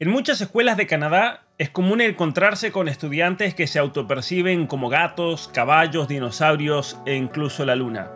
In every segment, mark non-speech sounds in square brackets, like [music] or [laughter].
En muchas escuelas de Canadá es común encontrarse con estudiantes que se autoperciben como gatos, caballos, dinosaurios e incluso la luna.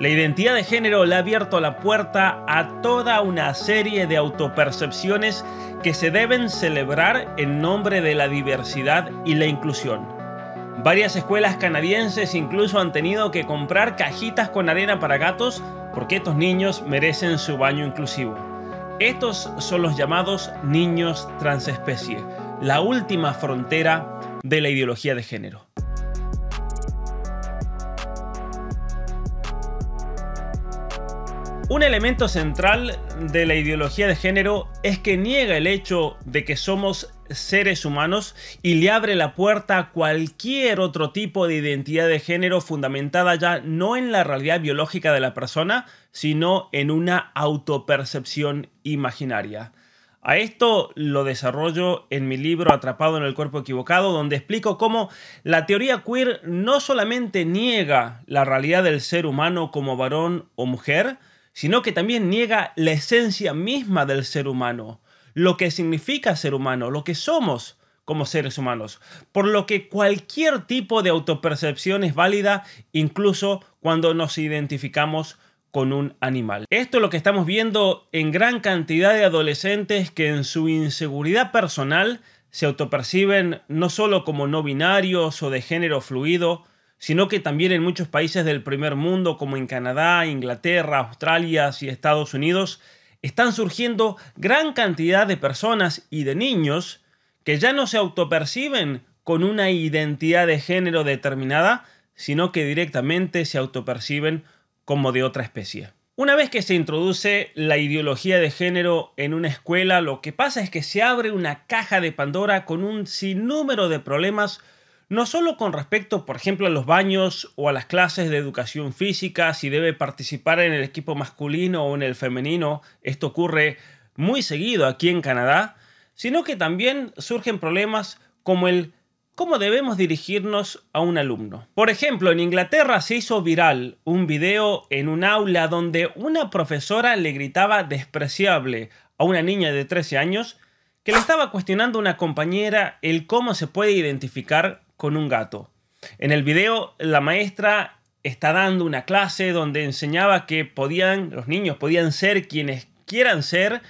La identidad de género le ha abierto la puerta a toda una serie de autopercepciones que se deben celebrar en nombre de la diversidad y la inclusión. Varias escuelas canadienses incluso han tenido que comprar cajitas con arena para gatos porque estos niños merecen su baño inclusivo. Estos son los llamados niños transespecie, la última frontera de la ideología de género. Un elemento central de la ideología de género es que niega el hecho de que somos seres humanos y le abre la puerta a cualquier otro tipo de identidad de género fundamentada ya no en la realidad biológica de la persona, sino en una autopercepción imaginaria. A esto lo desarrollo en mi libro Atrapado en el cuerpo equivocado, donde explico cómo la teoría queer no solamente niega la realidad del ser humano como varón o mujer, sino que también niega la esencia misma del ser humano lo que significa ser humano, lo que somos como seres humanos, por lo que cualquier tipo de autopercepción es válida incluso cuando nos identificamos con un animal. Esto es lo que estamos viendo en gran cantidad de adolescentes que en su inseguridad personal se autoperciben no solo como no binarios o de género fluido, sino que también en muchos países del primer mundo como en Canadá, Inglaterra, Australia y Estados Unidos están surgiendo gran cantidad de personas y de niños que ya no se autoperciben con una identidad de género determinada, sino que directamente se autoperciben como de otra especie. Una vez que se introduce la ideología de género en una escuela, lo que pasa es que se abre una caja de Pandora con un sinnúmero de problemas no solo con respecto, por ejemplo, a los baños o a las clases de educación física, si debe participar en el equipo masculino o en el femenino, esto ocurre muy seguido aquí en Canadá, sino que también surgen problemas como el cómo debemos dirigirnos a un alumno. Por ejemplo, en Inglaterra se hizo viral un video en un aula donde una profesora le gritaba despreciable a una niña de 13 años que le estaba cuestionando a una compañera el cómo se puede identificar con un gato. En el video la maestra está dando una clase donde enseñaba que podían, los niños podían ser quienes quieran ser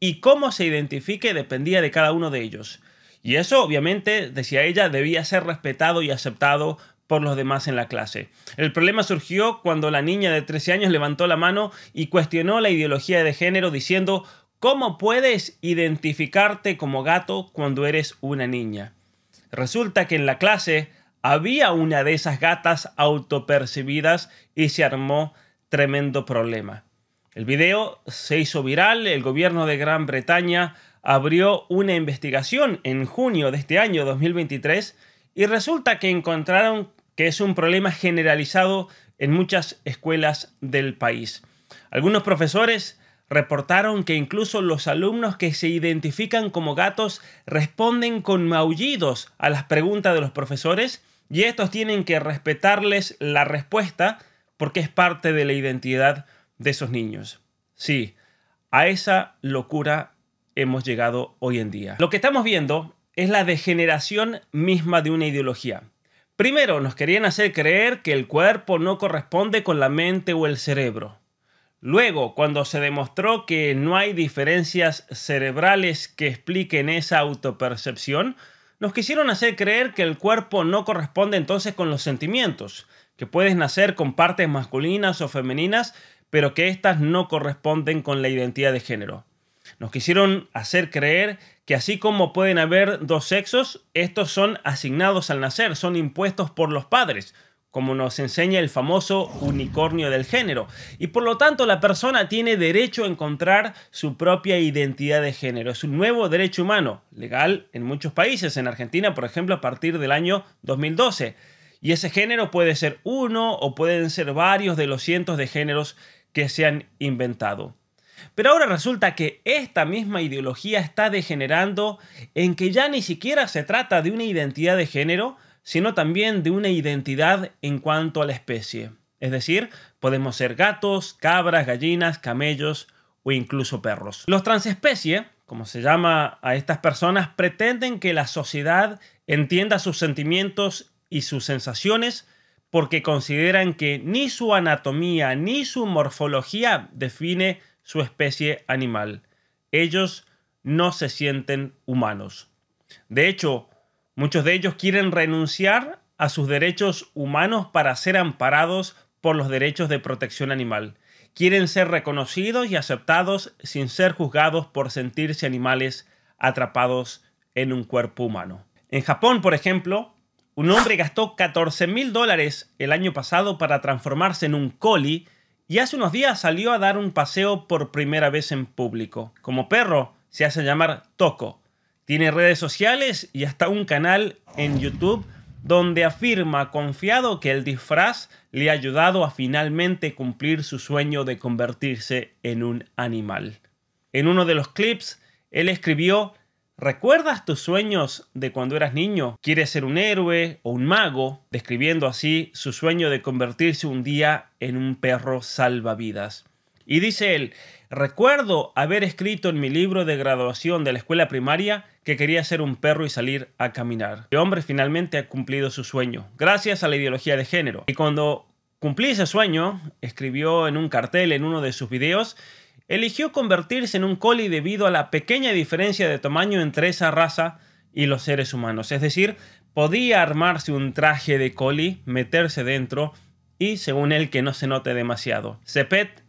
y cómo se identifique dependía de cada uno de ellos. Y eso, obviamente, decía ella, debía ser respetado y aceptado por los demás en la clase. El problema surgió cuando la niña de 13 años levantó la mano y cuestionó la ideología de género diciendo, ¿cómo puedes identificarte como gato cuando eres una niña? Resulta que en la clase había una de esas gatas autopercibidas y se armó tremendo problema. El video se hizo viral, el gobierno de Gran Bretaña abrió una investigación en junio de este año 2023 y resulta que encontraron que es un problema generalizado en muchas escuelas del país. Algunos profesores Reportaron que incluso los alumnos que se identifican como gatos responden con maullidos a las preguntas de los profesores y estos tienen que respetarles la respuesta porque es parte de la identidad de esos niños. Sí, a esa locura hemos llegado hoy en día. Lo que estamos viendo es la degeneración misma de una ideología. Primero, nos querían hacer creer que el cuerpo no corresponde con la mente o el cerebro. Luego, cuando se demostró que no hay diferencias cerebrales que expliquen esa autopercepción, nos quisieron hacer creer que el cuerpo no corresponde entonces con los sentimientos, que puedes nacer con partes masculinas o femeninas, pero que éstas no corresponden con la identidad de género. Nos quisieron hacer creer que así como pueden haber dos sexos, estos son asignados al nacer, son impuestos por los padres, como nos enseña el famoso unicornio del género. Y por lo tanto la persona tiene derecho a encontrar su propia identidad de género. Es un nuevo derecho humano, legal en muchos países, en Argentina por ejemplo a partir del año 2012. Y ese género puede ser uno o pueden ser varios de los cientos de géneros que se han inventado. Pero ahora resulta que esta misma ideología está degenerando en que ya ni siquiera se trata de una identidad de género, sino también de una identidad en cuanto a la especie. Es decir, podemos ser gatos, cabras, gallinas, camellos o incluso perros. Los transespecie, como se llama a estas personas, pretenden que la sociedad entienda sus sentimientos y sus sensaciones porque consideran que ni su anatomía ni su morfología define su especie animal. Ellos no se sienten humanos. De hecho, Muchos de ellos quieren renunciar a sus derechos humanos para ser amparados por los derechos de protección animal. Quieren ser reconocidos y aceptados sin ser juzgados por sentirse animales atrapados en un cuerpo humano. En Japón, por ejemplo, un hombre gastó 14 mil dólares el año pasado para transformarse en un coli y hace unos días salió a dar un paseo por primera vez en público. Como perro, se hace llamar Toco tiene redes sociales y hasta un canal en YouTube donde afirma confiado que el disfraz le ha ayudado a finalmente cumplir su sueño de convertirse en un animal. En uno de los clips, él escribió, ¿recuerdas tus sueños de cuando eras niño? ¿Quieres ser un héroe o un mago? Describiendo así su sueño de convertirse un día en un perro salvavidas. Y dice él, recuerdo haber escrito en mi libro de graduación de la escuela primaria que quería ser un perro y salir a caminar. El hombre finalmente ha cumplido su sueño, gracias a la ideología de género. Y cuando cumplí ese sueño, escribió en un cartel en uno de sus videos, eligió convertirse en un coli debido a la pequeña diferencia de tamaño entre esa raza y los seres humanos. Es decir, podía armarse un traje de coli, meterse dentro y, según él, que no se note demasiado. Cepet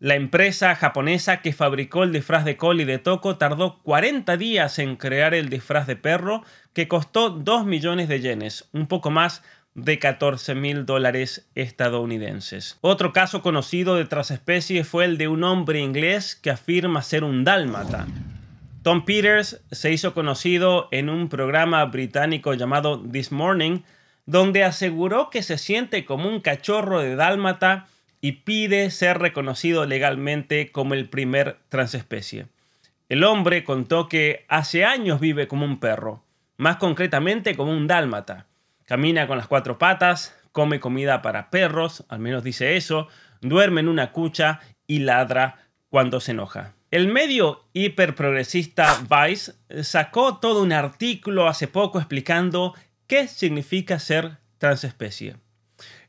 la empresa japonesa que fabricó el disfraz de Coli de Toko tardó 40 días en crear el disfraz de perro que costó 2 millones de yenes, un poco más de 14 mil dólares estadounidenses. Otro caso conocido de especies fue el de un hombre inglés que afirma ser un dálmata. Tom Peters se hizo conocido en un programa británico llamado This Morning, donde aseguró que se siente como un cachorro de dálmata y pide ser reconocido legalmente como el primer transespecie. El hombre contó que hace años vive como un perro, más concretamente como un dálmata. Camina con las cuatro patas, come comida para perros, al menos dice eso, duerme en una cucha y ladra cuando se enoja. El medio hiperprogresista Vice sacó todo un artículo hace poco explicando qué significa ser transespecie.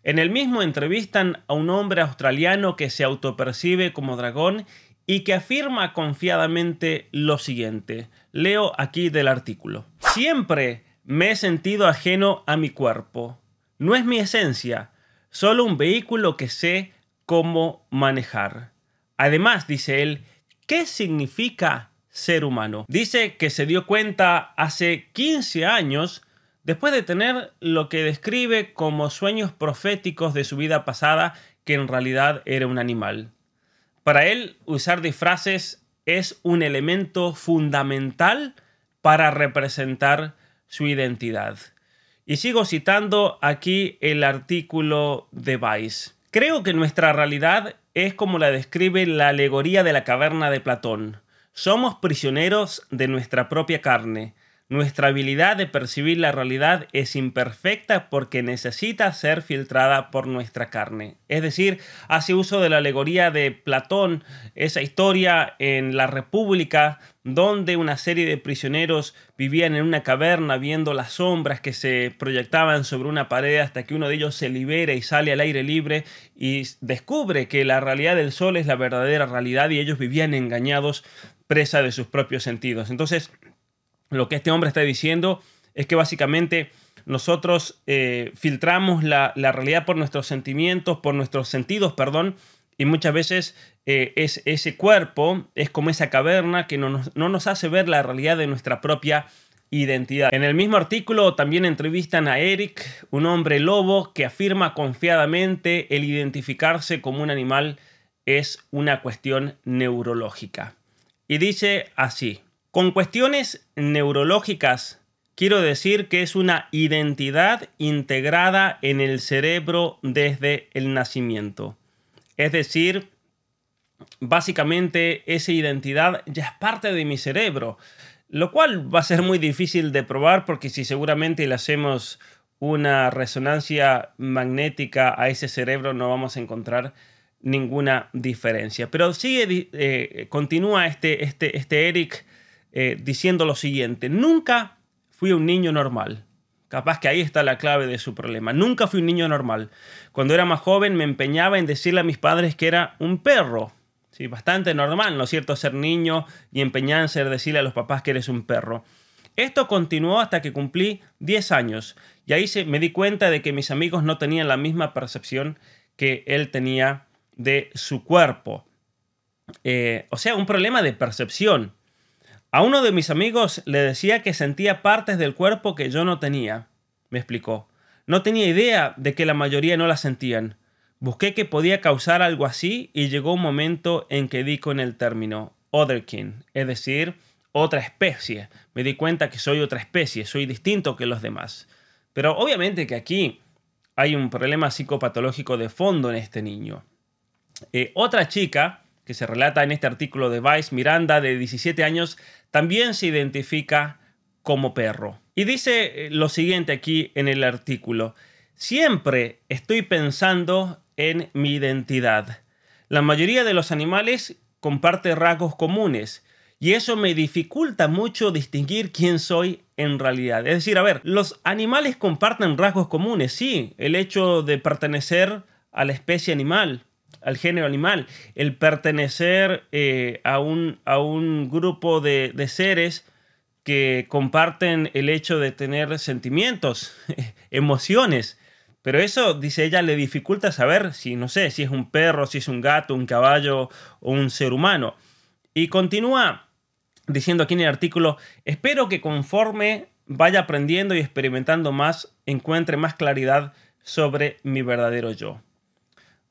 En el mismo entrevistan a un hombre australiano que se autopercibe como dragón y que afirma confiadamente lo siguiente. Leo aquí del artículo. Siempre me he sentido ajeno a mi cuerpo. No es mi esencia, solo un vehículo que sé cómo manejar. Además, dice él, ¿qué significa ser humano? Dice que se dio cuenta hace 15 años Después de tener lo que describe como sueños proféticos de su vida pasada, que en realidad era un animal. Para él, usar disfraces es un elemento fundamental para representar su identidad. Y sigo citando aquí el artículo de Weiss. Creo que nuestra realidad es como la describe la alegoría de la caverna de Platón. Somos prisioneros de nuestra propia carne, nuestra habilidad de percibir la realidad es imperfecta porque necesita ser filtrada por nuestra carne. Es decir, hace uso de la alegoría de Platón, esa historia en la República donde una serie de prisioneros vivían en una caverna viendo las sombras que se proyectaban sobre una pared hasta que uno de ellos se libera y sale al aire libre y descubre que la realidad del sol es la verdadera realidad y ellos vivían engañados presa de sus propios sentidos. Entonces, lo que este hombre está diciendo es que básicamente nosotros eh, filtramos la, realidad por nuestros sentimientos, por nuestros sentidos, perdón, y muchas veces eh, es, ese cuerpo es como esa caverna que no nos, no nos hace ver la realidad de nuestra propia identidad. En el mismo artículo también entrevistan a Eric, un hombre lobo que afirma confiadamente el identificarse como un animal es una cuestión neurológica. Y dice así, con cuestiones neurológicas, quiero decir que es una identidad integrada en el cerebro desde el nacimiento. Es decir, básicamente esa identidad ya es parte de mi cerebro, lo cual va a ser muy difícil de probar porque si seguramente le hacemos una resonancia magnética a ese cerebro no vamos a encontrar ninguna diferencia. Pero sigue, eh, continúa este, este, este Eric eh, diciendo lo siguiente, nunca fui un niño normal. Capaz que ahí está la clave de su problema. Nunca fui un niño normal. Cuando era más joven me empeñaba en decirle a mis padres que era un perro. Sí, bastante normal, ¿no es cierto?, ser niño y empeñarse en decirle a los papás que eres un perro. Esto continuó hasta que cumplí 10 años y ahí se, me di cuenta de que mis amigos no tenían la misma percepción que él tenía de su cuerpo. Eh, o sea, un problema de percepción. A uno de mis amigos le decía que sentía partes del cuerpo que yo no tenía, me explicó. No tenía idea de que la mayoría no la sentían. Busqué que podía causar algo así y llegó un momento en que di con el término otherkin, es decir, otra especie. Me di cuenta que soy otra especie, soy distinto que los demás. Pero obviamente que aquí hay un problema psicopatológico de fondo en este niño. Eh, otra chica que se relata en este artículo de Vice, Miranda, de 17 años, también se identifica como perro. Y dice eh, lo siguiente aquí en el artículo. Siempre estoy pensando en mi identidad. La mayoría de los animales comparte rasgos comunes y eso me dificulta mucho distinguir quién soy en realidad. Es decir, a ver, los animales comparten rasgos comunes, sí, el hecho de pertenecer a la especie animal, al género animal, el pertenecer eh, a, un, a, un, grupo de, de, seres que comparten el hecho de tener sentimientos, [laughs] emociones. Pero eso, dice ella, le dificulta saber si, no sé, si es un perro, si es un gato, un caballo o un ser humano. Y continúa diciendo aquí en el artículo, espero que conforme vaya aprendiendo y experimentando más, encuentre más claridad sobre mi verdadero yo.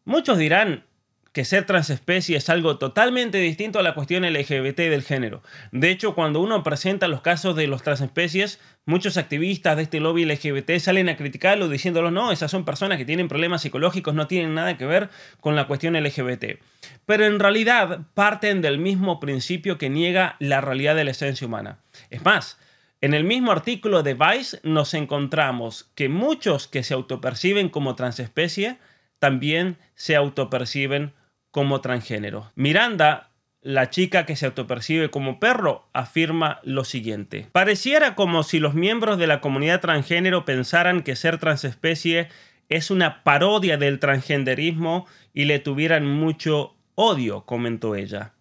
Muchos dirán que ser transespecie es algo totalmente distinto a la cuestión LGBT del género. De hecho, cuando uno presenta los casos de los transespecies, muchos activistas de este lobby LGBT salen a criticarlo diciéndolo, no, esas son personas que tienen problemas psicológicos, no tienen nada que ver con la cuestión LGBT. Pero en realidad parten del mismo principio que niega la realidad de la esencia humana. Es más, en el mismo artículo de Vice nos encontramos que muchos que se autoperciben como transespecie también se autoperciben como transgénero. Miranda, la chica que se autopercibe como perro, afirma lo siguiente. Pareciera como si los miembros de la comunidad transgénero pensaran que ser transespecie es una parodia del transgenderismo y le tuvieran mucho odio, comentó ella.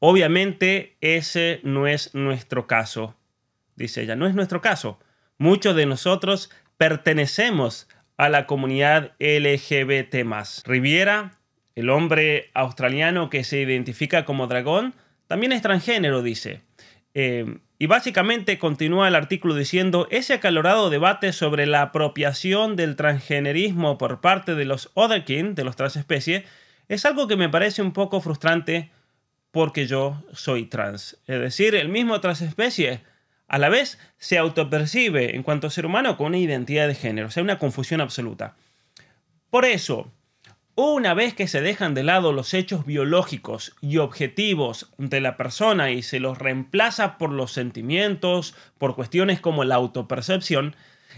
Obviamente ese no es nuestro caso, dice ella, no es nuestro caso. Muchos de nosotros pertenecemos a la comunidad LGBT. Riviera, el hombre australiano que se identifica como dragón, también es transgénero, dice. Eh, y básicamente continúa el artículo diciendo, ese acalorado debate sobre la apropiación del transgenerismo por parte de los otherkin, de los transespecies, es algo que me parece un poco frustrante porque yo soy trans. Es decir, el mismo transespecie a la vez, se autopercibe en cuanto a ser humano con una identidad de género, o sea, una confusión absoluta. Por eso, una vez que se dejan de lado los hechos biológicos y objetivos de la persona y se los reemplaza por los sentimientos, por cuestiones como la autopercepción,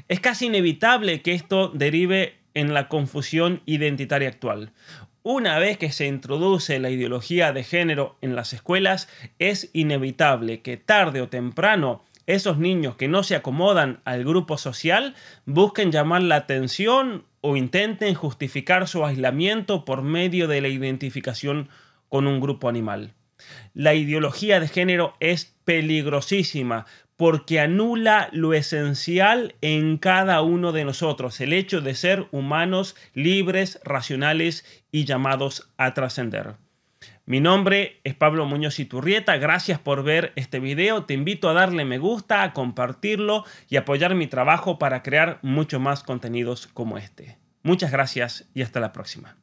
es casi inevitable que esto derive en la confusión identitaria actual. Una vez que se introduce la ideología de género en las escuelas, es inevitable que tarde o temprano esos niños que no se acomodan al grupo social busquen llamar la atención o intenten justificar su aislamiento por medio de la identificación con un grupo animal. La ideología de género es peligrosísima porque anula lo esencial en cada uno de nosotros, el hecho de ser humanos libres, racionales y llamados a trascender. Mi nombre es Pablo Muñoz Iturrieta, gracias por ver este video, te invito a darle me gusta, a compartirlo y apoyar mi trabajo para crear mucho más contenidos como este. Muchas gracias y hasta la próxima.